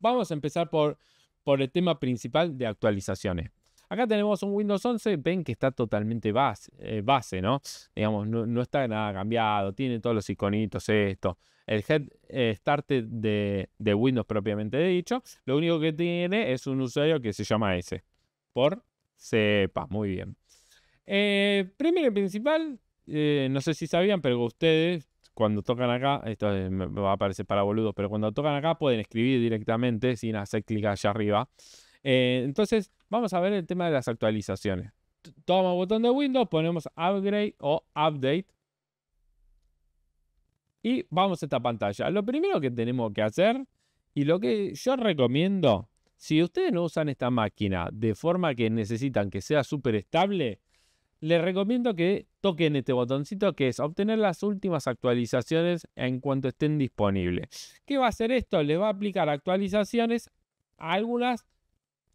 Vamos a empezar por, por el tema principal de actualizaciones. Acá tenemos un Windows 11, ven que está totalmente base, eh, ¿no? Digamos, no, está nada cambiado, tiene todos los iconitos, esto. El head eh, start de, Windows propiamente dicho, lo único que tiene es un usuario que se llama S. Por sepa, muy bien. Eh, primero y principal, eh, no sé si sabían, pero ustedes cuando tocan acá, esto eh, me va a aparecer para boludos, pero cuando tocan acá pueden escribir directamente sin hacer clic allá arriba. Eh, entonces, vamos a ver el tema de las actualizaciones. Tomamos botón de Windows, ponemos Upgrade o Update. Y vamos a esta pantalla. Lo primero que tenemos que hacer y lo que yo recomiendo, si ustedes no usan esta máquina de forma que necesitan que sea súper estable, les recomiendo que toquen este botoncito que es obtener las últimas actualizaciones en cuanto estén disponibles. ¿Qué va a hacer esto? Les va a aplicar actualizaciones algunas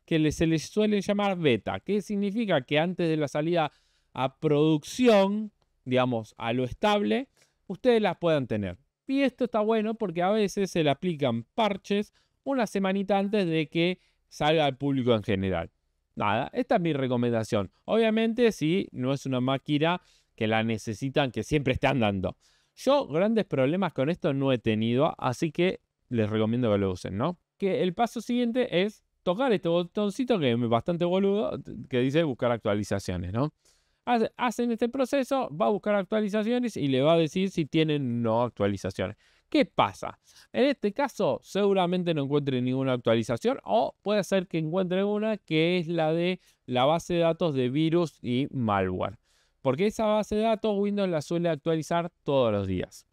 que se les suele llamar beta, que significa que antes de la salida a producción, digamos, a lo estable, ustedes las puedan tener. Y esto está bueno porque a veces se le aplican parches una semanita antes de que salga al público en general nada, esta es mi recomendación. Obviamente, si no es una máquina que la necesitan, que siempre están dando. Yo grandes problemas con esto no he tenido, así que les recomiendo que lo usen, ¿no? Que el paso siguiente es tocar este botoncito que es bastante boludo, que dice buscar actualizaciones, ¿no? Hacen este proceso, va a buscar actualizaciones y le va a decir si tienen no actualizaciones. ¿Qué pasa? En este caso seguramente no encuentre ninguna actualización o puede ser que encuentre una que es la de la base de datos de virus y malware. Porque esa base de datos Windows la suele actualizar todos los días.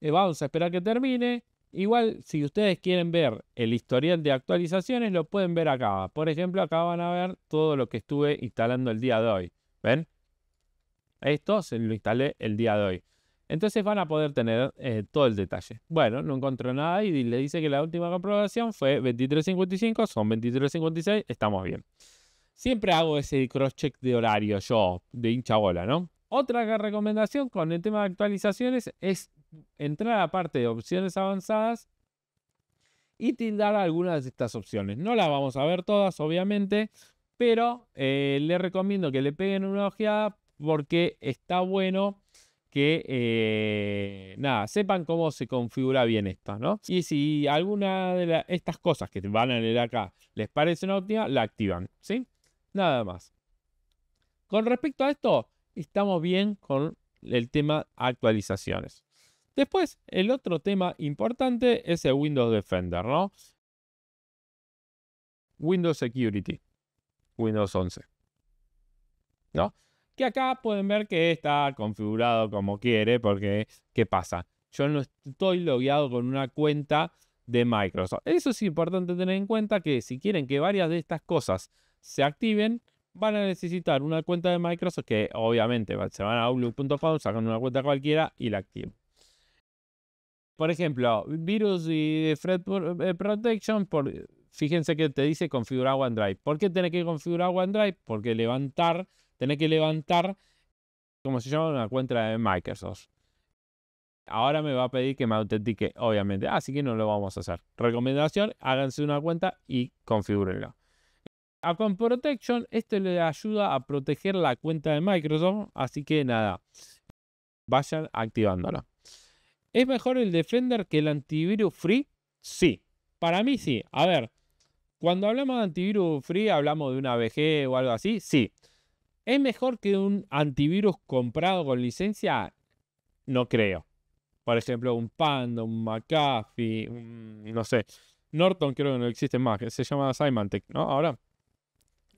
Eh, vamos a esperar que termine. Igual, si ustedes quieren ver el historial de actualizaciones, lo pueden ver acá. Por ejemplo, acá van a ver todo lo que estuve instalando el día de hoy. ¿Ven? Esto se lo instalé el día de hoy. Entonces van a poder tener eh, todo el detalle. Bueno, no encontró nada y le dice que la última comprobación fue 23.55, son 23.56, estamos bien. Siempre hago ese cross-check de horario yo, de hincha bola, ¿no? Otra recomendación con el tema de actualizaciones es entrar a la parte de opciones avanzadas y tildar algunas de estas opciones. No las vamos a ver todas, obviamente, pero eh, le recomiendo que le peguen una ojeada porque está bueno que eh, nada, sepan cómo se configura bien esto, ¿no? Y si alguna de estas cosas que van a leer acá les parecen óptimas, la activan, ¿sí? Nada más. Con respecto a esto, estamos bien con el tema actualizaciones. Después, el otro tema importante es el Windows Defender, ¿no? Windows Security, Windows 11, ¿no? Que acá pueden ver que está configurado como quiere, porque ¿qué pasa? Yo no estoy logueado con una cuenta de Microsoft. Eso es importante tener en cuenta que si quieren que varias de estas cosas se activen, van a necesitar una cuenta de Microsoft que obviamente se van a outlook.com, sacan una cuenta cualquiera y la activan. Por ejemplo, virus y threat eh, protection, por, fíjense que te dice configurar OneDrive. ¿Por qué tiene que configurar OneDrive? Porque levantar tener que levantar, como se llama? Una cuenta de Microsoft. Ahora me va a pedir que me autentique, obviamente. Así que no lo vamos a hacer. Recomendación, háganse una cuenta y configúrenla. Account Protection, esto le ayuda a proteger la cuenta de Microsoft. Así que nada, vayan activándola. ¿Es mejor el Defender que el antivirus free? Sí, para mí sí. A ver, cuando hablamos de antivirus free, hablamos de una AVG o algo así. Sí, ¿Es mejor que un antivirus comprado con licencia? No creo. Por ejemplo, un Panda, un McAfee, no sé. Norton creo que no existe más, que se llama Symantec, ¿no? Ahora.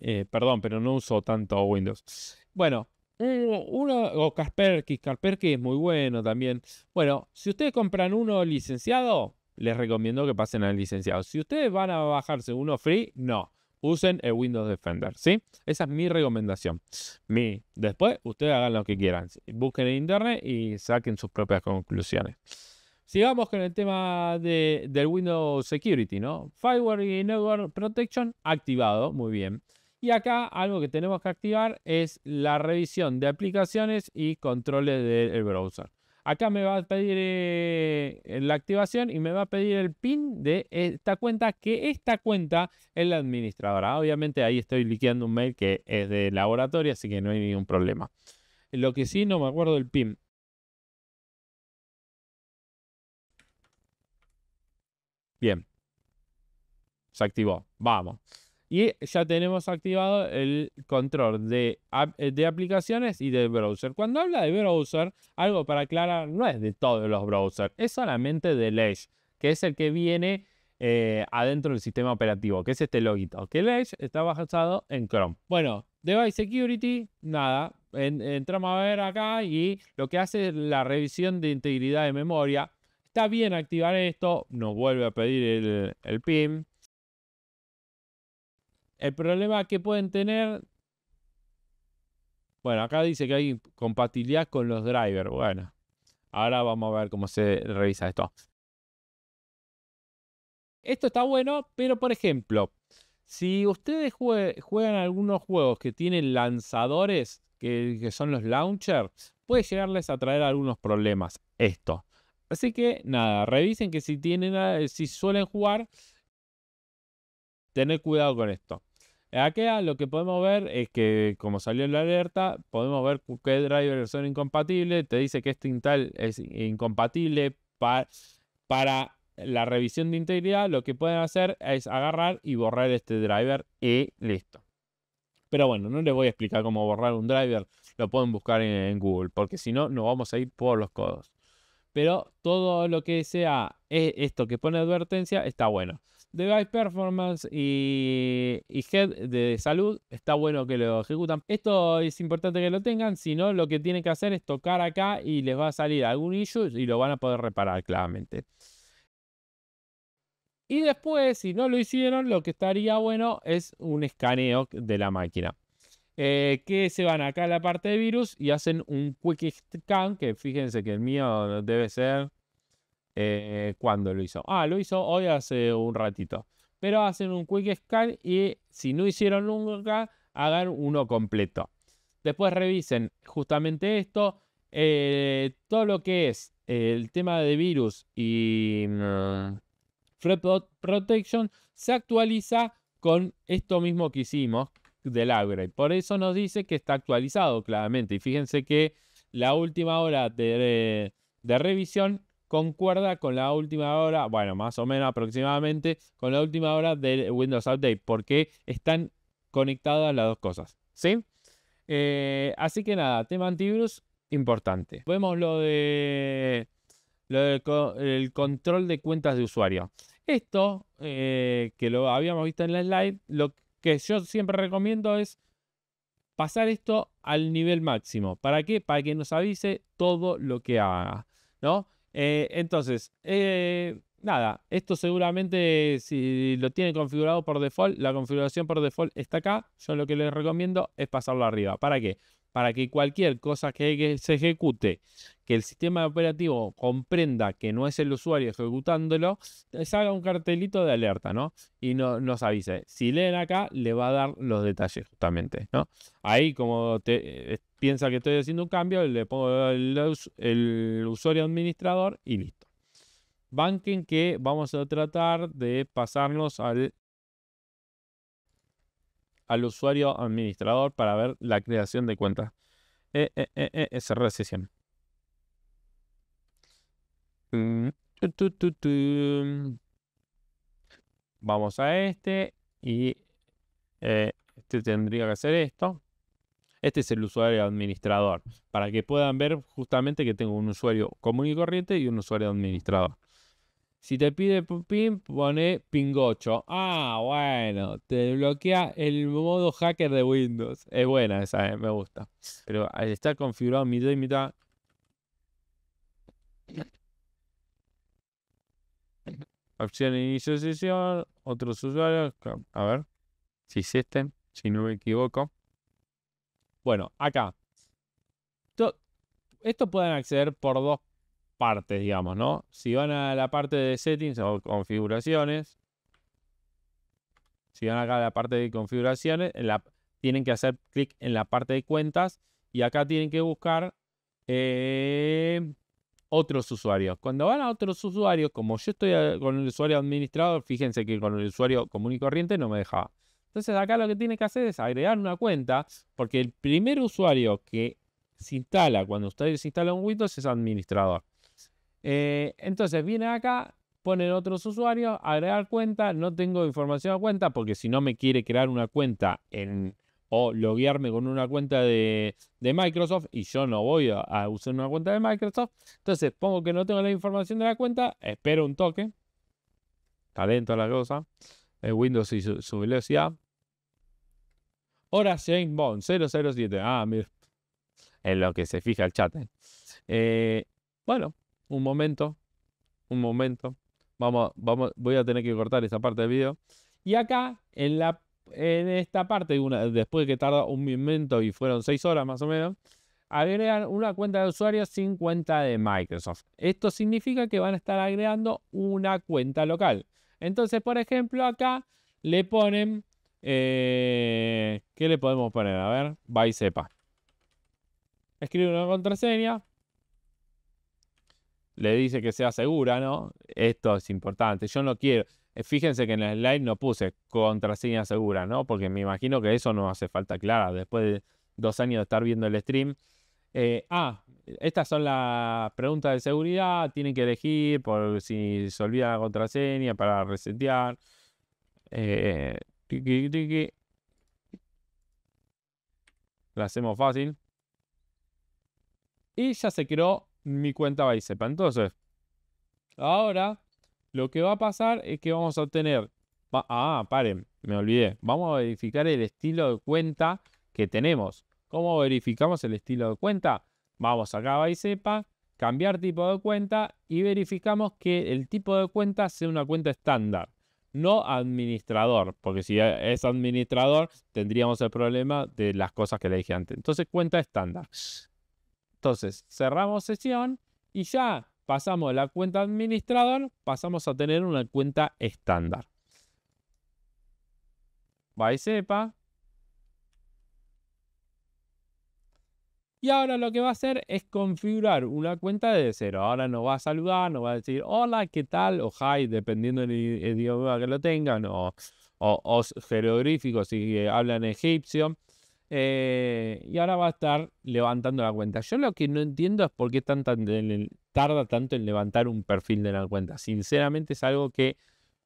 Eh, perdón, pero no uso tanto Windows. Bueno, uno, o Kaspersky, Kaspersky es muy bueno también. Bueno, si ustedes compran uno licenciado, les recomiendo que pasen al licenciado. Si ustedes van a bajarse uno free, no usen el Windows Defender, ¿sí? Esa es mi recomendación. Mi, después, ustedes hagan lo que quieran. Busquen en internet y saquen sus propias conclusiones. Sigamos con el tema del Windows Security, ¿no? Firewall y Network Protection activado, muy bien. Y acá algo que tenemos que activar es la revisión de aplicaciones y controles del browser. Acá me va a pedir eh, la activación y me va a pedir el PIN de esta cuenta, que esta cuenta es la administradora. Obviamente ahí estoy liqueando un mail que es de laboratorio, así que no hay ningún problema. Lo que sí no me acuerdo el PIN. Bien. Se activó. Vamos. Y ya tenemos activado el control de, eh, de aplicaciones y de browser. Cuando habla de browser, algo para aclarar, no es de todos los browsers, es solamente del Edge, que es el que viene eh, adentro del sistema operativo, que es este logito. que el Edge está basado en Chrome. Bueno, Device Security, nada, entramos a ver acá y lo que hace es la revisión de integridad de memoria. Está bien activar esto, nos vuelve a pedir el, el PIN, el problema que pueden tener. Bueno, acá dice que hay compatibilidad con los drivers. Bueno, ahora vamos a ver cómo se revisa esto. Esto está bueno, pero por ejemplo, si ustedes juegan algunos juegos que tienen lanzadores, que, son los launchers, puede llegarles a traer algunos problemas esto. Así que nada, revisen que si tienen eh, si suelen jugar, tener cuidado con esto. Aquí lo que podemos ver es que, como salió la alerta, podemos ver qué drivers son incompatibles. Te dice que este Intel es incompatible para la revisión de integridad. Lo que pueden hacer es agarrar y borrar este driver y listo. Pero bueno, no les voy a explicar cómo borrar un driver. Lo pueden buscar en Google, porque si no, nos vamos a ir por los codos. Pero todo lo que sea e, esto que pone advertencia está bueno. Device Performance y, y, Head de Salud, está bueno que lo ejecutan. Esto es importante que lo tengan, si no, lo que tienen que hacer es tocar acá y les va a salir algún issue y lo van a poder reparar claramente. Y después, si no lo hicieron, lo que estaría bueno es un escaneo de la máquina. Eh, que se van acá a la parte de virus y hacen un quick scan, que fíjense que el mío debe ser eh, ¿Cuándo lo hizo? Ah, lo hizo hoy hace un ratito. Pero hacen un quick scan y si no hicieron nunca, hagan uno completo. Después revisen justamente esto. Eh, todo lo que es eh, el tema de virus y mm, Protection se actualiza con esto mismo que hicimos del upgrade. Por eso nos dice que está actualizado claramente. Y fíjense que la última hora de revisión concuerda con la última hora, bueno, más o menos aproximadamente, con la última hora del Windows Update, porque están conectadas las dos cosas, ¿sí? Eh, así que nada, tema antivirus, importante. Vemos lo de lo del control de cuentas de usuario. Esto, eh, que lo habíamos visto en la slide, lo que yo siempre recomiendo es pasar esto al nivel máximo. ¿Para qué? Para que nos avise todo lo que haga, ¿no? Eh, entonces, eh, nada, esto seguramente si lo tiene configurado por default, la configuración por default está acá. Yo lo que les recomiendo es pasarlo arriba. ¿Para qué? para que cualquier cosa que se ejecute, que el sistema operativo comprenda que no es el usuario ejecutándolo, eh, salga un cartelito de alerta, ¿no? Y no, nos avise. Si leen acá, le va a dar los detalles justamente, ¿no? Ahí como eh, piensa que estoy haciendo un cambio, le pongo el, el usuario administrador y listo. Banking que vamos a tratar de pasarnos al al usuario administrador para ver la creación de cuentas. Eh, eh, Vamos a este y eh, este tendría que hacer esto. Este es el usuario administrador, para que puedan ver justamente que tengo un usuario común y corriente y un usuario administrador. Si te pide pin, pone pingocho. Ah, bueno, te bloquea el modo hacker de Windows. Es buena esa, eh, me gusta. Pero al estar configurado mitad y mitad. Opción inicio de sesión, otros usuarios. A ver si existen, si no me equivoco. Bueno, acá. esto pueden acceder por dos partes, digamos, ¿no? Si van a la parte de settings o configuraciones, si van acá a la parte de configuraciones, tienen que hacer clic en la parte de cuentas y acá tienen que buscar eh, otros usuarios. Cuando van a otros usuarios, como yo estoy eh, con el usuario administrador, fíjense que con el usuario común y corriente no me dejaba. Entonces acá lo que tiene que hacer es agregar una cuenta, porque el primer usuario que se instala cuando ustedes instalan Windows es administrador. Eh, entonces viene acá, ponen otros usuarios, agregar cuenta, no tengo información de cuenta porque si no me quiere crear una cuenta o loguearme con una cuenta de, Microsoft y yo no voy a, usar una cuenta de Microsoft. Entonces pongo que no tengo la información de la cuenta, espero un toque. Está Talento la cosa. El eh, Windows y su, velocidad. Hora James Bond 007. Ah, mira. En lo que se fija el chat. Eh. bueno, un momento, un momento. Vamos, vamos, voy a tener que cortar esa parte del video. Y acá, en, la, en esta parte, una, después que tarda un momento y fueron seis horas más o menos, agregan una cuenta de usuario sin cuenta de Microsoft. Esto significa que van a estar agregando una cuenta local. Entonces, por ejemplo, acá le ponen, eh, ¿qué le podemos poner? A ver, va Escribe una contraseña, le dice que sea segura, ¿no? Esto es importante. Yo no quiero. Eh, fíjense que en el slide no puse contraseña segura, ¿no? Porque me imagino que eso no hace falta clara después de dos años de estar viendo el stream. Eh, ah, estas son las preguntas de seguridad. Tienen que elegir por si se olvida la contraseña para resetear. Eh, La hacemos fácil. Y ya se creó mi cuenta Bicepa. Entonces, ahora lo que va a pasar es que vamos a obtener... Ah, paren, me olvidé. Vamos a verificar el estilo de cuenta que tenemos. ¿Cómo verificamos el estilo de cuenta? Vamos acá a sepa cambiar tipo de cuenta y verificamos que el tipo de cuenta sea una cuenta estándar, no administrador, porque si es administrador tendríamos el problema de las cosas que le dije antes. Entonces cuenta estándar. Entonces, cerramos sesión y ya pasamos de la cuenta administrador, pasamos a tener una cuenta estándar. Va sepa. Y ahora lo que va a hacer es configurar una cuenta de cero. Ahora nos va a saludar, nos va a decir hola, ¿qué tal? O hi, dependiendo del idioma que lo tengan, o, o, o si hablan egipcio. Eh, y ahora va a estar levantando la cuenta. Yo lo que no entiendo es por qué tan, tarda tanto en levantar un perfil de la cuenta. Sinceramente es algo que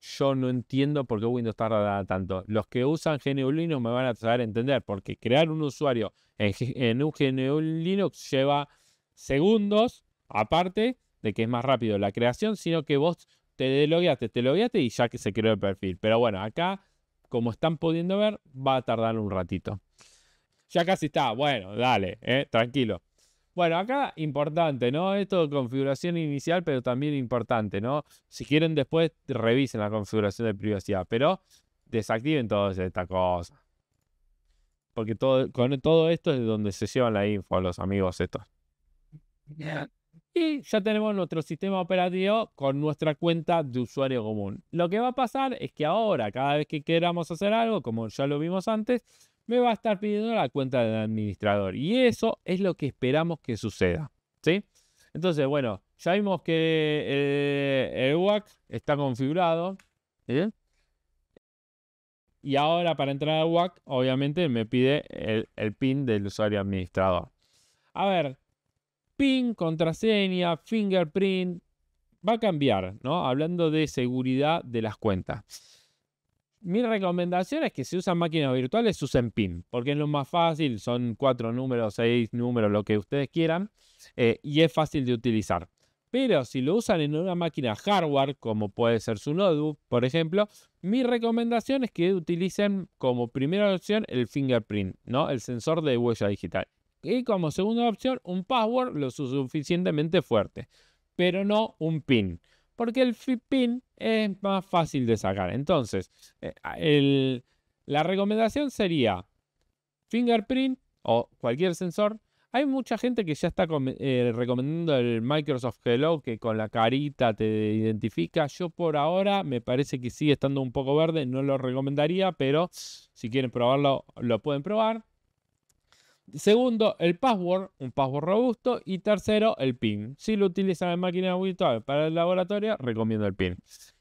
yo no entiendo por qué Windows tarda tanto. Los que usan GNU Linux me van a saber entender, porque crear un usuario en, un GNU Linux lleva segundos, aparte de que es más rápido la creación, sino que vos te logueaste, te logueaste y ya que se creó el perfil. Pero bueno, acá, como están pudiendo ver, va a tardar un ratito ya casi está. Bueno, dale, eh, tranquilo. Bueno, acá importante, ¿no? Esto de configuración inicial, pero también importante, ¿no? Si quieren después revisen la configuración de privacidad, pero desactiven todas estas cosas. Porque todo, con todo esto es donde se llevan la info a los amigos estos. Y ya tenemos nuestro sistema operativo con nuestra cuenta de usuario común. Lo que va a pasar es que ahora, cada vez que queramos hacer algo, como ya lo vimos antes, me va a estar pidiendo la cuenta del administrador. Y eso es lo que esperamos que suceda. ¿sí? Entonces, bueno, ya vimos que eh, el WAC está configurado. Y ahora para entrar al WAC, obviamente me pide el, el PIN del usuario administrador. A ver, PIN, contraseña, fingerprint, va a cambiar, ¿no? Hablando de seguridad de las cuentas. Mi recomendación es que si usan máquinas virtuales, usen PIN, porque es lo más fácil, son cuatro números, seis números, lo que ustedes quieran, eh, y es fácil de utilizar. Pero si lo usan en una máquina hardware, como puede ser su notebook, por ejemplo, mi recomendación es que utilicen como primera opción el fingerprint, ¿no? El sensor de huella digital. Y como segunda opción, un password lo suficientemente fuerte, pero no un PIN porque el FitPin es más fácil de sacar. Entonces, eh, la recomendación sería fingerprint o cualquier sensor. Hay mucha gente que ya está eh, recomendando el Microsoft Hello, que con la carita te identifica. Yo por ahora me parece que sigue estando un poco verde, no lo recomendaría, pero si quieren probarlo, lo pueden probar. Segundo, el password, un password robusto. Y tercero, el PIN. Si lo utilizan en máquina virtual para el laboratorio, recomiendo el PIN.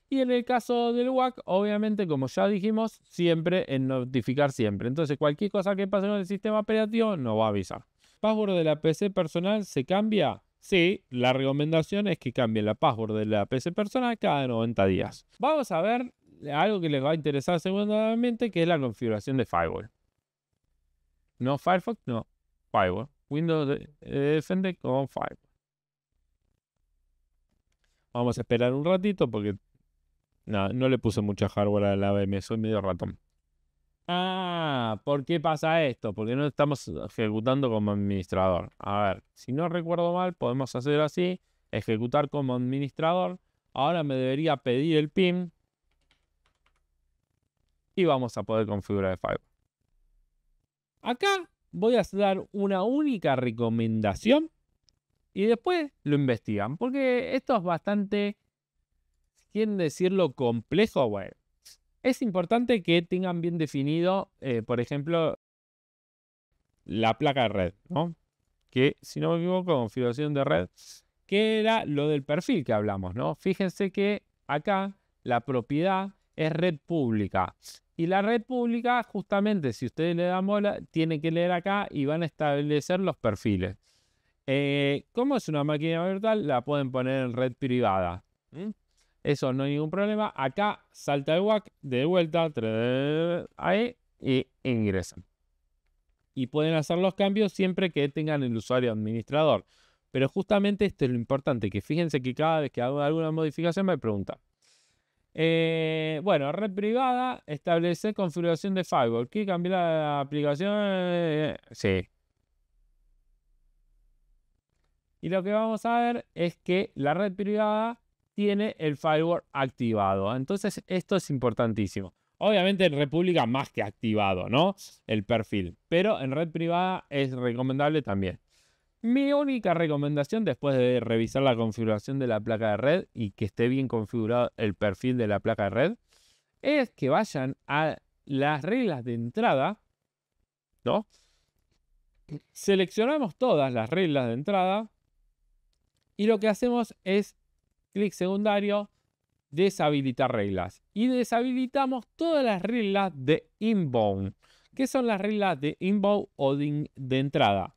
Y en el caso del WAC, obviamente, como ya dijimos, siempre en notificar siempre. Entonces, cualquier cosa que pase con el sistema operativo No va a avisar. ¿Password de la PC personal se cambia? Sí, la recomendación es que cambien la password de la PC personal cada 90 días. Vamos a ver algo que les va a interesar segundamente, que es la configuración de firewall. No Firefox, no. Firewall. Windows eh, Defender con Firewall. Vamos a esperar un ratito porque no, le puse mucha hardware a la ABM, soy medio ratón. Ah, ¿por qué pasa esto? Porque no estamos ejecutando como administrador. A ver, si no recuerdo mal, podemos hacer así, ejecutar como administrador. Ahora me debería pedir el PIN y vamos a poder configurar el firewall. Acá voy a dar una única recomendación y después lo investigan, porque esto es bastante, quieren decirlo, complejo. es importante que tengan bien definido, eh, por ejemplo, la placa de red, ¿no? Que, si no me equivoco, configuración de red, que era lo del perfil que hablamos, ¿no? Fíjense que acá la propiedad es red pública. Y la red pública, justamente, si ustedes le dan mola, tiene que leer acá y van a establecer los perfiles. como eh, ¿Cómo es una máquina virtual? La pueden poner en red privada. Eso no hay ningún problema. Acá salta el WAC, de vuelta, ahí, e ingresan. Y pueden hacer los cambios siempre que tengan el usuario administrador. Pero justamente esto es lo importante, que fíjense que cada vez que hago alguna modificación me pregunta, eh, bueno, red privada, establecer configuración de firewall. ¿Qué cambiar la aplicación? Eh, sí. Y lo que vamos a ver es que la red privada tiene el firewall activado. Entonces, esto es importantísimo. Obviamente en República más que activado, ¿no? El perfil. Pero en red privada es recomendable también. Mi única recomendación después de revisar la configuración de la placa de red y que esté bien configurado el perfil de la placa de red es que vayan a las reglas de entrada, ¿no? Seleccionamos todas las reglas de entrada y lo que hacemos es clic secundario, deshabilitar reglas y deshabilitamos todas las reglas de inbound. que son las reglas de inbound o de entrada?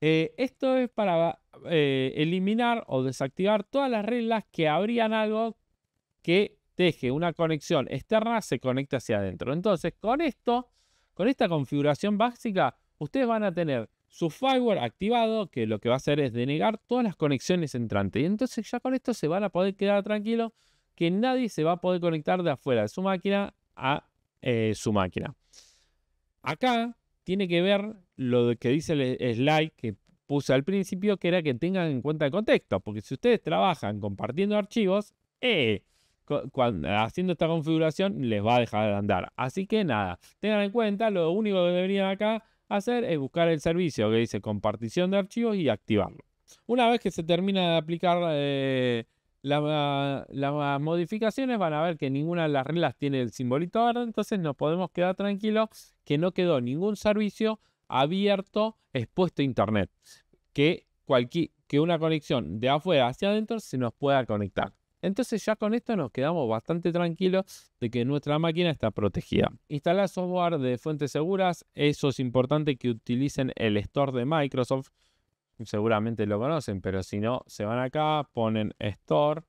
Eh, esto es para eh, eliminar o desactivar todas las reglas que habrían algo que deje una conexión externa, se conecta hacia adentro. Entonces, con esto, con esta configuración básica, ustedes van a tener su firewall activado, que lo que va a hacer es denegar todas las conexiones entrantes. Y entonces ya con esto se van a poder quedar tranquilos que nadie se va a poder conectar de afuera de su máquina a eh, su máquina. Acá tiene que ver lo que dice el e-, slide que puse al principio, que era que tengan en cuenta el contexto, porque si ustedes trabajan compartiendo archivos, eh, haciendo esta configuración les va a dejar de andar. Así que nada, tengan en cuenta, lo único que deberían acá hacer es buscar el servicio que dice compartición de archivos y activarlo. Una vez que se termina de aplicar eh, las modificaciones van a ver que ninguna de las reglas tiene el simbolito verde, entonces nos podemos quedar tranquilos que no quedó ningún servicio abierto expuesto a internet, que, cualquier, que una conexión de afuera hacia adentro se nos pueda conectar. Entonces ya con esto nos quedamos bastante tranquilos de que nuestra máquina está protegida. Instalar software de fuentes seguras, eso es importante que utilicen el store de Microsoft seguramente lo conocen, pero si no, se van acá, ponen Store,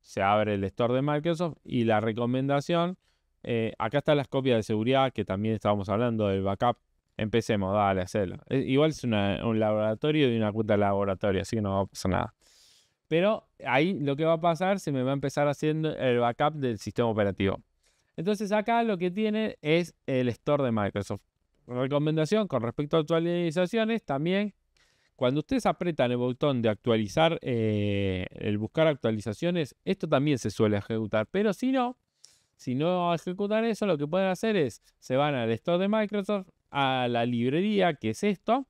se abre el Store de Microsoft y la recomendación, eh, acá están las copias de seguridad que también estábamos hablando del backup. Empecemos, dale, hacerlo. Eh, igual es un laboratorio y una cuenta laboratorio, así que no va a pasar nada. Pero ahí lo que va a pasar, se me va a empezar haciendo el backup del sistema operativo. Entonces acá lo que tiene es el store de Microsoft. Recomendación con respecto a actualizaciones, también cuando ustedes apretan el botón de actualizar, eh, el buscar actualizaciones, esto también se suele ejecutar. Pero si no, si no ejecutan eso, lo que pueden hacer es, se van al store de Microsoft, a la librería, que es esto,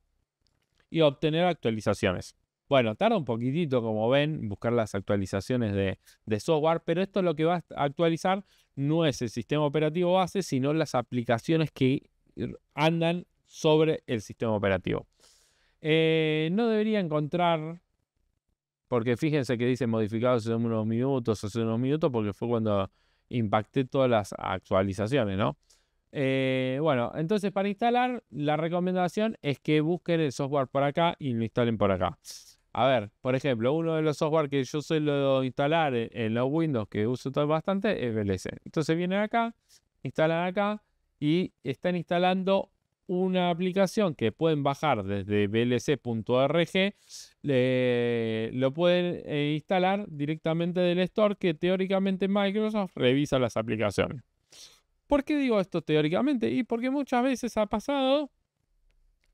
y obtener actualizaciones. Bueno, tarda un poquitito, como ven, buscar las actualizaciones de, de, software, pero esto es lo que va a actualizar no es el sistema operativo base, sino las aplicaciones que eh, andan sobre el sistema operativo. Eh, no debería encontrar, porque fíjense que dice modificado hace unos minutos, hace unos minutos, porque fue cuando impacté todas las actualizaciones, ¿no? Eh, bueno, entonces para instalar, la recomendación es que busquen el software por acá y lo instalen por acá. A ver, por ejemplo, uno de los software que yo suelo instalar e-, en los Windows que uso bastante es VLC. Entonces vienen acá, instalan acá y están instalando una aplicación que pueden bajar desde blc.org, eh, lo pueden eh, instalar directamente del store que teóricamente Microsoft revisa las aplicaciones. ¿Por qué digo esto teóricamente? Y porque muchas veces ha pasado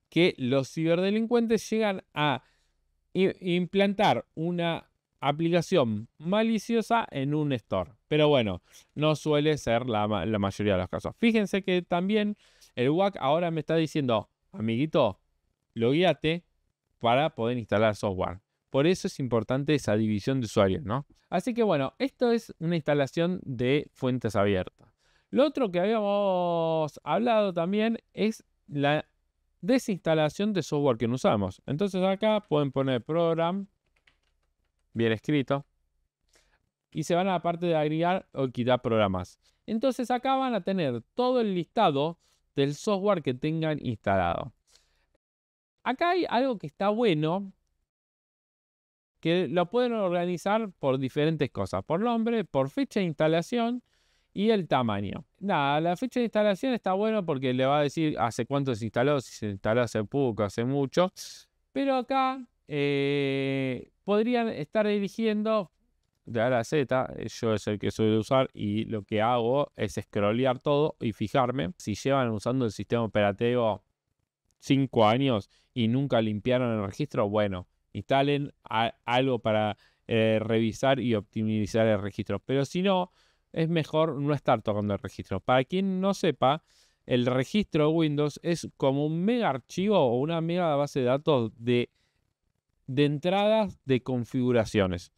que los ciberdelincuentes llegan a implantar una aplicación maliciosa en un store. Pero bueno, no suele ser la, la mayoría de los casos. Fíjense que también el WAC ahora me está diciendo, amiguito, logueate para poder instalar software. Por eso es importante esa división de usuarios, ¿no? Así que bueno, esto es una instalación de fuentes abiertas. Lo otro que habíamos hablado también es la desinstalación de software que no usamos. Entonces acá pueden poner program, bien escrito, y se van a la parte de agregar o quitar programas. Entonces acá van a tener todo el listado del software que tengan instalado. Acá hay algo que está bueno, que lo pueden organizar por diferentes cosas, por nombre, por fecha de instalación y el tamaño. Nada, la fecha de instalación está bueno porque le va a decir hace cuánto se instaló, si se instaló hace poco, hace mucho, pero acá eh, podrían estar eligiendo de A la Z, eh, yo es el que suelo usar y lo que hago es scrollear todo y fijarme si llevan usando el sistema operativo 5 años y nunca limpiaron el registro, bueno, instalen algo para eh, revisar y optimizar el registro. Pero si no, es mejor no estar tocando el registro. Para quien no sepa, el registro de Windows es como un mega archivo o una mega base de datos de, de entradas de configuraciones.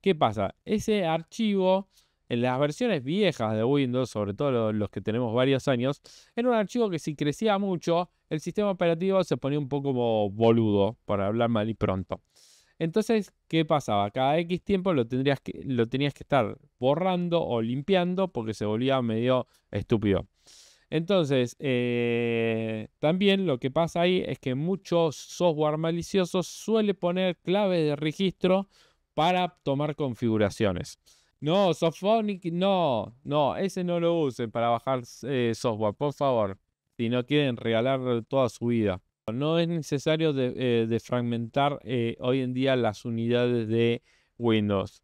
¿Qué pasa? Ese archivo, en las versiones viejas de Windows, sobre todo los que tenemos varios años, era un archivo que si crecía mucho, el sistema operativo se ponía un poco como boludo, para hablar mal y pronto. Entonces, ¿qué pasaba? Cada X tiempo lo, que, lo tenías que estar borrando o limpiando porque se volvía medio estúpido. Entonces, eh, también lo que pasa ahí es que muchos software maliciosos suele poner claves de registro para tomar configuraciones. No, Softphonic, no, no, ese no lo usen para bajar eh, software, por favor. Si no quieren regalar toda su vida. No es necesario de, eh, eh, hoy en día las unidades de Windows.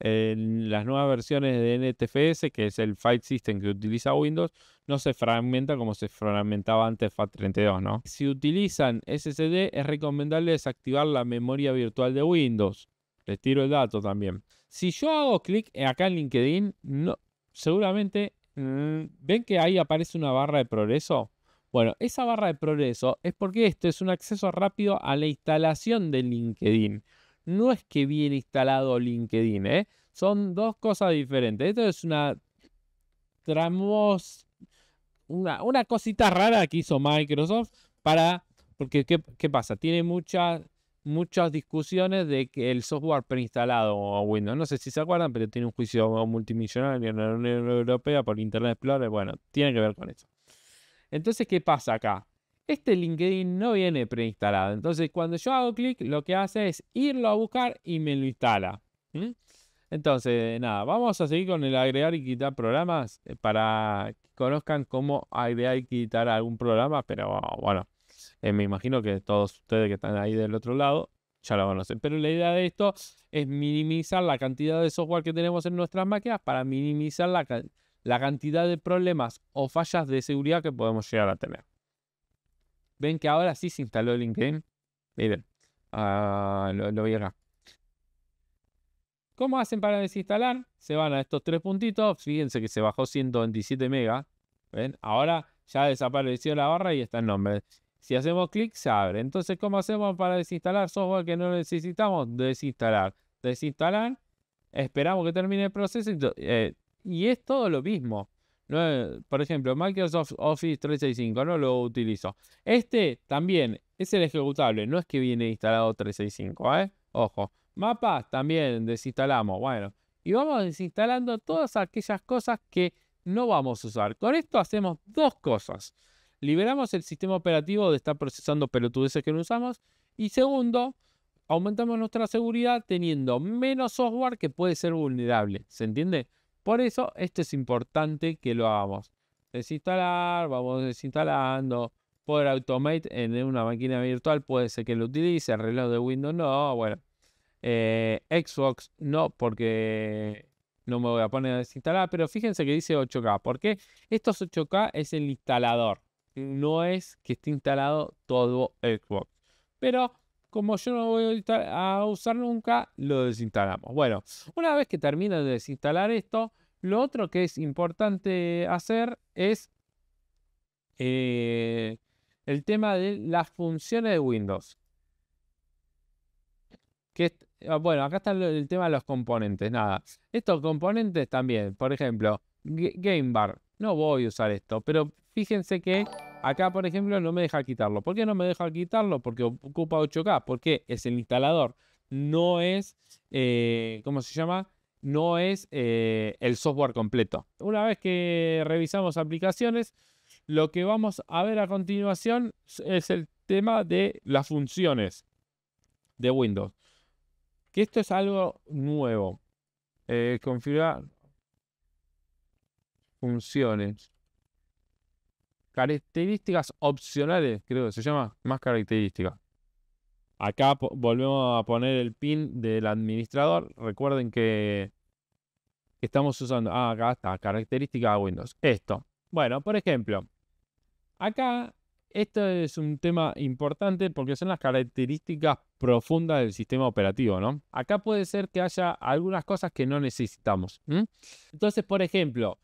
las nuevas versiones de NTFS, que es el file system que utiliza Windows, no se fragmenta como se fragmentaba antes FAT32, ¿no? Si utilizan SSD, es recomendable desactivar la memoria virtual de Windows. Les tiro el dato también. Si yo hago clic acá en LinkedIn, no, seguramente mm, ven que ahí aparece una barra de progreso. Bueno, esa barra de progreso es porque esto es un acceso rápido a la instalación de LinkedIn. No es que viene instalado LinkedIn, ¿eh? son dos cosas diferentes. Esto es una tramos, una, cosita rara que hizo Microsoft para, porque ¿qué, qué pasa? Tiene muchas muchas discusiones de que el software preinstalado o Windows, no sé si se acuerdan, pero tiene un juicio multimillonario en la Unión Europea por Internet Explorer, bueno, tiene que ver con eso. Entonces, ¿qué pasa acá? Este LinkedIn no viene preinstalado, entonces cuando yo hago clic, lo que hace es irlo a buscar y me lo instala. Entonces, nada, vamos a seguir con el agregar y quitar programas eh, para que conozcan cómo agregar y quitar algún programa, pero bueno, eh, me imagino que todos ustedes que están ahí del otro lado ya lo conocen. Pero la idea de esto es minimizar la cantidad de software que tenemos en nuestras máquinas para minimizar la, cantidad de problemas o fallas de seguridad que podemos llegar a tener. Ven que ahora sí se instaló LinkedIn. Miren, ah, lo, lo vi acá. ¿Cómo hacen para desinstalar? Se van a estos tres puntitos. Fíjense que se bajó 127 megas. ¿Ven? Ahora ya desapareció la barra y está el nombre. Si hacemos clic, se abre. Entonces, ¿cómo hacemos para desinstalar software que no necesitamos? Desinstalar. Desinstalar, esperamos que termine el proceso y, eh, es todo lo mismo. por ejemplo, Microsoft Office 365 no lo utilizo. Este también es el ejecutable, no es que viene instalado 365, ¿eh? Ojo. Mapas también desinstalamos, bueno. Y vamos desinstalando todas aquellas cosas que no vamos a usar. Con esto hacemos dos cosas liberamos el sistema operativo de estar procesando pelotudeces que no usamos. Y segundo, aumentamos nuestra seguridad teniendo menos software que puede ser vulnerable. ¿Se entiende? Por eso, esto es importante que lo hagamos. Desinstalar, vamos desinstalando. Poder Automate en una máquina virtual puede ser que lo utilice, el reloj de Windows no, bueno. Eh, Xbox no, porque no me voy a poner a desinstalar, pero fíjense que dice 8K, ¿Por qué estos 8K es el instalador no es que esté instalado todo Xbox. Pero como yo no voy a usar nunca, lo desinstalamos. Bueno, una vez que termina de desinstalar esto, lo otro que es importante hacer es eh, el tema de las funciones de Windows. Que, ah, bueno, acá está el tema de los componentes, nada. Estos componentes también, por ejemplo, Game Bar. No voy a usar esto, pero Fíjense que acá, por ejemplo, no me deja quitarlo. ¿Por qué no me deja quitarlo? Porque ocupa 8K. Porque es el instalador. No es, eh, ¿cómo se llama? No es eh, el software completo. Una vez que revisamos aplicaciones, lo que vamos a ver a continuación es el tema de las funciones de Windows. Que esto es algo nuevo. Eh, configurar funciones características opcionales, creo que se llama, más características. Acá volvemos a poner el pin del administrador. Recuerden que, estamos usando. Ah, acá está, Características de Windows. Esto. Bueno, por ejemplo, acá esto es un tema importante porque son las características profundas del sistema operativo, ¿no? Acá puede ser que haya algunas cosas que no necesitamos. Entonces, por ejemplo,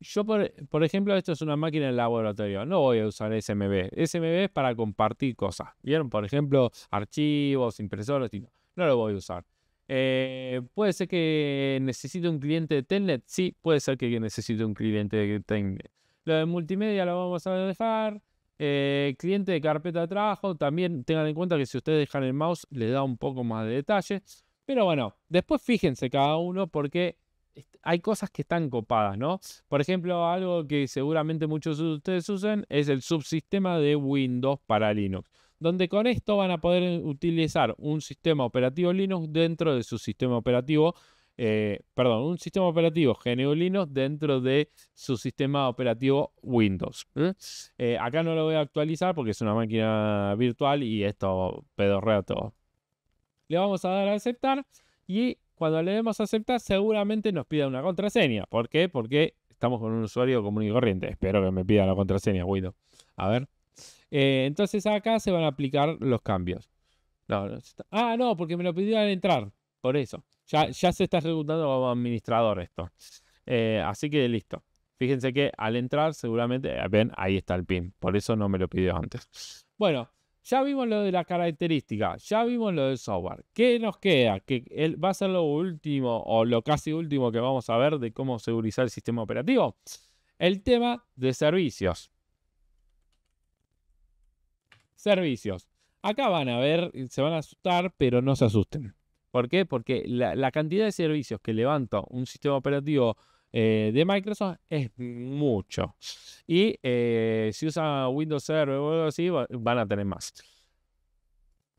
yo, por, ejemplo, esto es una máquina en laboratorio, no voy a usar SMB. SMB es para compartir cosas. ¿Vieron? Por ejemplo, archivos, impresoras, no, lo voy a usar. Eh, ¿Puede ser que necesite un cliente de Telnet? Sí, puede ser que necesite un cliente de Telnet. Lo de multimedia lo vamos a dejar. Eh, cliente de carpeta de trabajo, también tengan en cuenta que si ustedes dejan el mouse les da un poco más de detalle. Pero bueno, después fíjense cada uno porque hay cosas que están copadas, ¿no? Por ejemplo, algo que seguramente muchos de ustedes usen es el subsistema de Windows para Linux, donde con esto van a poder utilizar un sistema operativo Linux dentro de su sistema operativo, eh, perdón, un sistema operativo GNU Linux dentro de su sistema operativo Windows. ¿eh? Eh, acá no lo voy a actualizar porque es una máquina virtual y esto pedorrea todo. Le vamos a dar a aceptar y cuando le demos a aceptar, seguramente nos pida una contraseña. ¿Por qué? Porque estamos con un usuario común y corriente. Espero que me pida la contraseña, Guido. A ver. Eh, entonces acá se van a aplicar los cambios. Ah, no, porque me lo pidió al entrar. Por eso. Ya, ya se está ejecutando como administrador esto. Eh, así que listo. Fíjense que al entrar seguramente, eh, ven, ahí está el PIN. Por eso no me lo pidió antes. Bueno, ya vimos lo de la característica, ya vimos lo del software. ¿Qué nos queda? Que va a ser lo último o lo casi último que vamos a ver de cómo segurizar el sistema operativo. El tema de servicios. Servicios. Acá van a ver, se van a asustar, pero no se asusten. ¿Por qué? Porque la, la cantidad de servicios que levanta un sistema operativo eh, de Microsoft es mucho. Y eh, si usa Windows Server o algo así, van a tener más.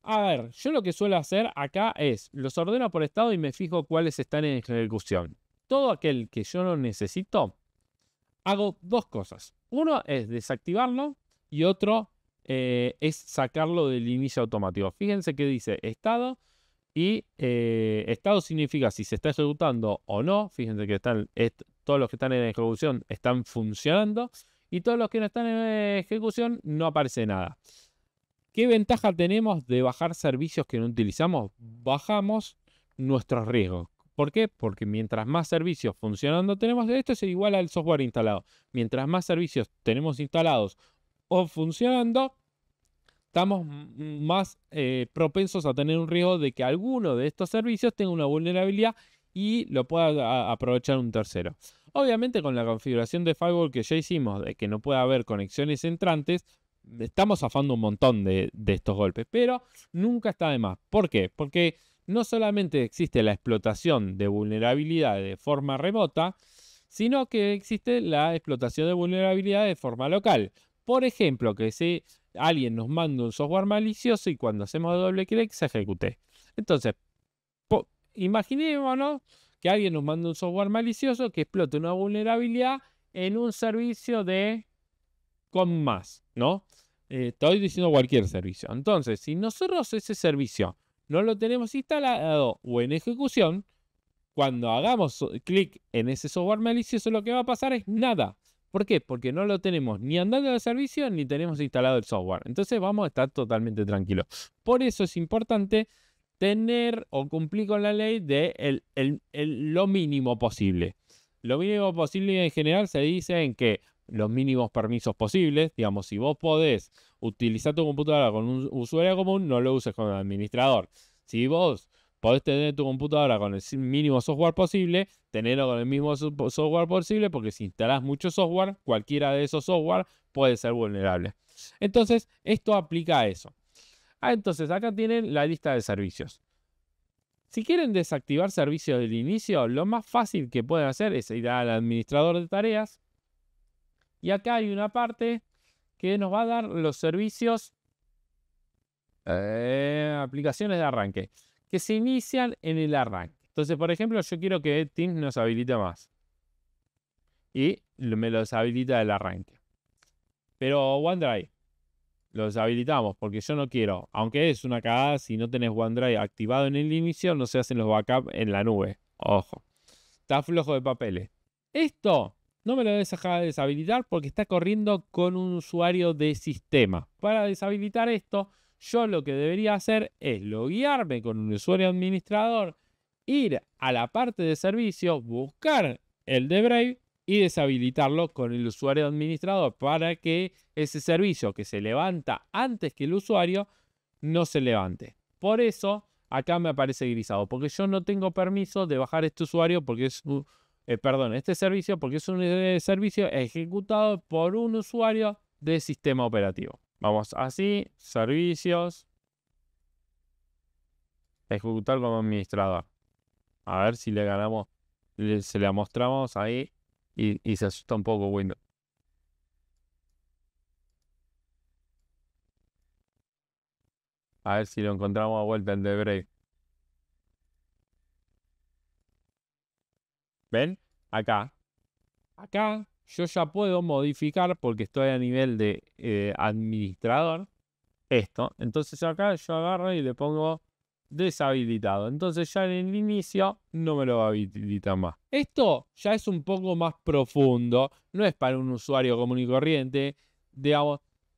A ver, yo lo que suelo hacer acá es, los ordeno por estado y me fijo cuáles están en ejecución. Todo aquel que yo no necesito, hago dos cosas. Uno es desactivarlo y otro eh, es sacarlo del inicio automático. Fíjense que dice estado y eh, estado significa si se está ejecutando o no. Fíjense que están, todos los que están en ejecución están funcionando y todos los que no están en ejecución no aparece nada. ¿Qué ventaja tenemos de bajar servicios que no utilizamos? Bajamos nuestros riesgos. ¿Por qué? Porque mientras más servicios funcionando tenemos, esto es igual al software instalado. Mientras más servicios tenemos instalados o funcionando, estamos más eh, propensos a tener un riesgo de que alguno de estos servicios tenga una vulnerabilidad y lo pueda aprovechar un tercero. Obviamente con la configuración de firewall que ya hicimos, de que no pueda haber conexiones entrantes, estamos zafando un montón de, de estos golpes, pero nunca está de más. ¿Por qué? Porque no solamente existe la explotación de vulnerabilidad de forma remota, sino que existe la explotación de vulnerabilidad de forma local. Por ejemplo, que se alguien nos manda un software malicioso y cuando hacemos doble clic se ejecute. Entonces, imaginémonos que alguien nos manda un software malicioso que explote una vulnerabilidad en un servicio de con más, ¿no? Eh, estoy diciendo cualquier servicio. Entonces, si nosotros ese servicio no lo tenemos instalado o en ejecución, cuando hagamos clic en ese software malicioso, lo que va a pasar es nada. ¿Por qué? Porque no lo tenemos ni andando de servicio ni tenemos instalado el software. Entonces vamos a estar totalmente tranquilos. Por eso es importante tener o cumplir con la ley de lo mínimo posible. Lo mínimo posible en general se dice en que los mínimos permisos posibles, digamos, si vos podés utilizar tu computadora con un usuario común, no lo uses con el administrador. Si vos podés tener tu computadora con el mínimo software posible, tenerlo con el mismo software posible, porque si instalás mucho software, cualquiera de esos software puede ser vulnerable. Entonces, esto aplica a eso. Ah, entonces, acá tienen la lista de servicios. Si quieren desactivar servicios del inicio, lo más fácil que pueden hacer es ir al administrador de tareas. Y acá hay una parte que nos va a dar los servicios, eh, aplicaciones de arranque que se inician en el arranque. Entonces, por ejemplo, yo quiero que Teams nos habilite más. Y me lo habilita el arranque. Pero OneDrive, Lo deshabilitamos porque yo no quiero, aunque es una cagada, si no tenés OneDrive activado en el inicio, no se hacen los backups en la nube. Ojo, está flojo de papeles. Esto no me lo debes dejar deshabilitar porque está corriendo con un usuario de sistema. Para deshabilitar esto, yo lo que debería hacer es loguearme con un usuario administrador, ir a la parte de servicio, buscar el de Brave y deshabilitarlo con el usuario administrador para que ese servicio que se levanta antes que el usuario no se levante. Por eso acá me aparece grisado, porque yo no tengo permiso de bajar este usuario porque es un, eh, perdón, este servicio porque es un eh, servicio ejecutado por un usuario de sistema operativo. Vamos así, servicios, ejecutar como administrador. A ver si le ganamos, se le mostramos ahí y, se asusta un poco Windows. A ver si lo encontramos a vuelta en The break ¿Ven? Acá. Acá yo ya puedo modificar porque estoy a nivel de eh, administrador esto. Entonces acá yo agarro y le pongo deshabilitado. Entonces ya en el inicio no me lo habilita más. Esto ya es un poco más profundo. No es para un usuario común y corriente.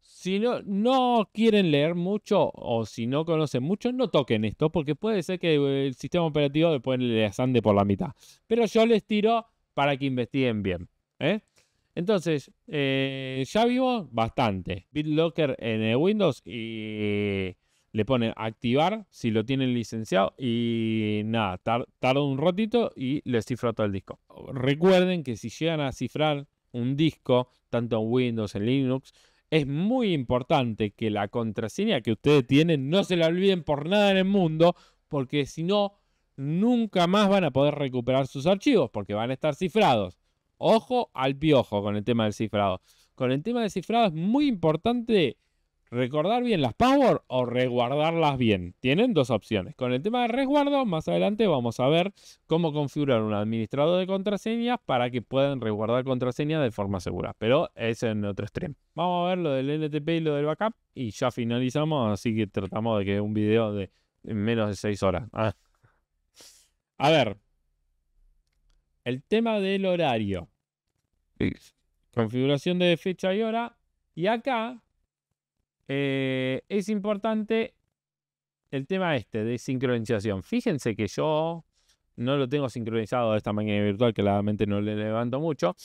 si no, quieren leer mucho o si no conocen mucho, no toquen esto porque puede ser que eh, el sistema operativo después les ande por la mitad. Pero yo les tiro para que investiguen bien. ¿eh? Entonces, eh, ya vimos bastante. BitLocker en Windows y le pone activar si lo tienen licenciado y nada, tarda un ratito y le cifra todo el disco. Recuerden que si llegan a cifrar un disco, tanto en Windows, en Linux, es muy importante que la contraseña que ustedes tienen no se la olviden por nada en el mundo, porque si no, nunca más van a poder recuperar sus archivos, porque van a estar cifrados. Ojo al piojo con el tema del cifrado. Con el tema del cifrado es muy importante recordar bien las power o resguardarlas bien. Tienen dos opciones. Con el tema de resguardo, más adelante vamos a ver cómo configurar un administrador de contraseñas para que puedan resguardar contraseñas de forma segura. Pero es en otro extremo. Vamos a ver lo del NTP y lo del backup y ya finalizamos, así que tratamos de que un video de menos de 6 horas. Ah. A ver, el tema del horario configuración de fecha y hora. Y acá eh, es importante el tema este de sincronización. Fíjense que yo no lo tengo sincronizado de esta manera virtual, que la mente no le levanto mucho.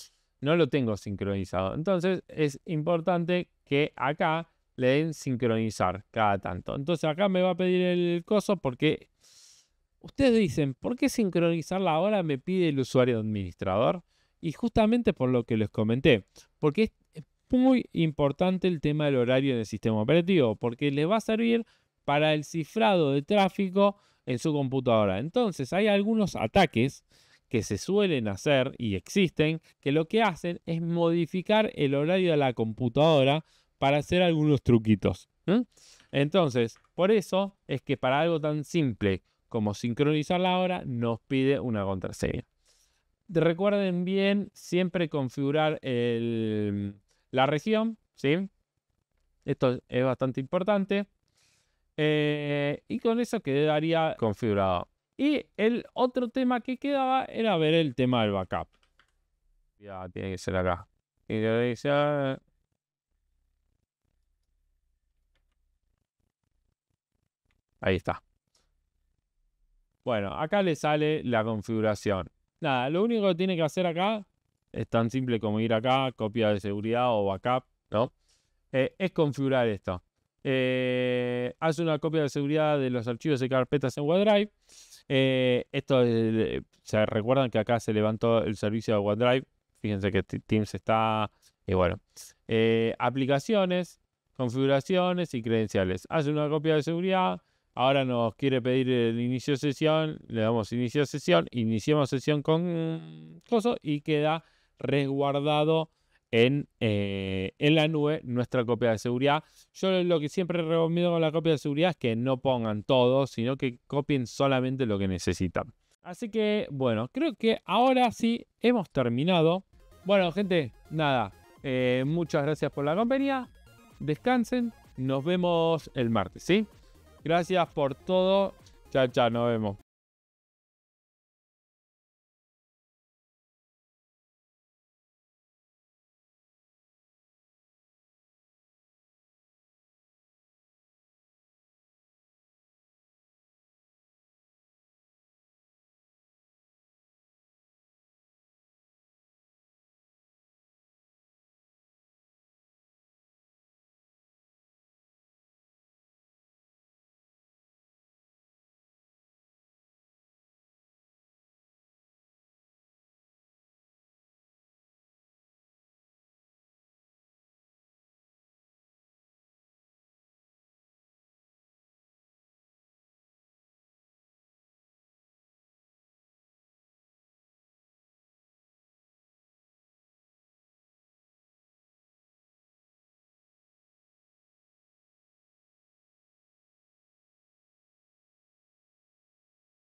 No lo tengo sincronizado. Entonces es importante que acá le den sincronizar cada tanto. Entonces acá me va a pedir el coso porque ustedes dicen, ¿por qué sincronizar la hora me pide el usuario administrador? Y justamente por lo que les comenté, porque es muy importante el tema del horario en el sistema operativo, porque les va a servir para el cifrado de tráfico en su computadora. Entonces hay algunos ataques que se suelen hacer y existen, que lo que hacen es modificar el horario de la computadora para hacer algunos truquitos. Entonces, por eso es que para algo tan simple como sincronizar la hora nos pide una contraseña. Recuerden bien siempre configurar la región, ¿sí? Esto es bastante importante. Eh, y con eso quedaría configurado. Y el otro tema que quedaba era ver el tema del backup. Ya, tiene que ser acá. Y Ahí está. Bueno, acá le sale la configuración. Nada, lo único que tiene que hacer acá es tan simple como ir acá, copia de seguridad o backup, ¿no? Eh, es configurar esto. Eh, hace una copia de seguridad de los archivos de carpetas en OneDrive. Eh, esto se recuerdan que acá se levantó el servicio de OneDrive. Fíjense que Teams está. Y bueno, aplicaciones, configuraciones y credenciales. Hace una copia de seguridad, Ahora nos quiere pedir el inicio de sesión, le damos inicio de sesión, iniciamos sesión con coso y queda resguardado en, eh, en la nube nuestra copia de seguridad. Yo lo que siempre recomiendo con la copia de seguridad es que no pongan todo, sino que copien solamente lo que necesitan. Así que bueno, creo que ahora sí hemos terminado. Bueno, gente, nada. Eh, muchas gracias por la compañía. Descansen. Nos vemos el martes, ¿sí? Gracias por todo. Chao, chao, nos vemos.